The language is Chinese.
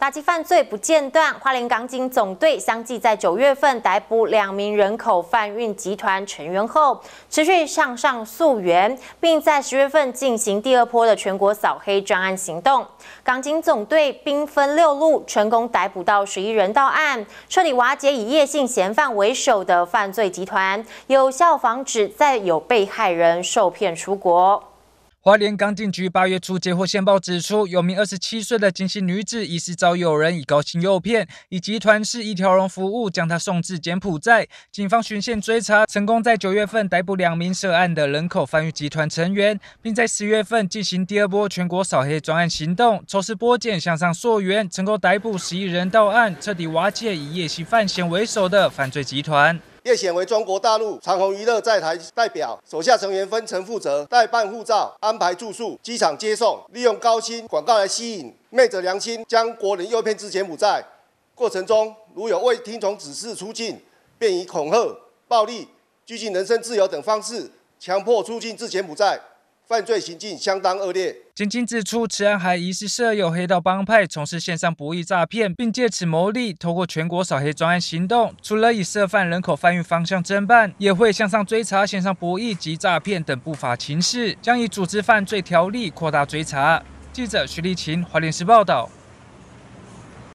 打击犯罪不间断。花莲港警总队相继在九月份逮捕两名人口贩运集团成员后，持续向上溯源，并在十月份进行第二波的全国扫黑专案行动。港警总队兵分六路，成功逮捕到十一人到案，彻底瓦解以叶姓嫌犯为首的犯罪集团，有效防止再有被害人受骗出国。华联港警局八月初接获线报，指出有名二十七岁的金姓女子疑似遭有人以高薪诱骗，以集团式一条龙服务将她送至柬埔寨。警方循线追查，成功在九月份逮捕两名涉案的人口贩运集团成员，并在十月份进行第二波全国扫黑专案行动，抽丝剥茧向上溯源，成功逮捕十一人到案，彻底瓦解以叶姓犯嫌为首的犯罪集团。叶显为中国大陆长虹娱乐在台代表，手下成员分层负责代办护照、安排住宿、机场接送，利用高薪广告来吸引昧着良心将国人诱骗至柬埔寨。过程中，如有未听从指示出境，便以恐吓、暴力、拘禁人身自由等方式强迫出境至柬埔寨。犯罪行径相当恶劣。金金指出，此案还疑似设有黑道帮派从事线上博弈诈骗，并借此牟利。透过全国扫黑专案行动，除了以涉犯人口贩运方向侦办，也会向上追查线上博弈及诈骗等不法情势，将以组织犯罪条例扩大追查。记者徐丽琴，华联时报道。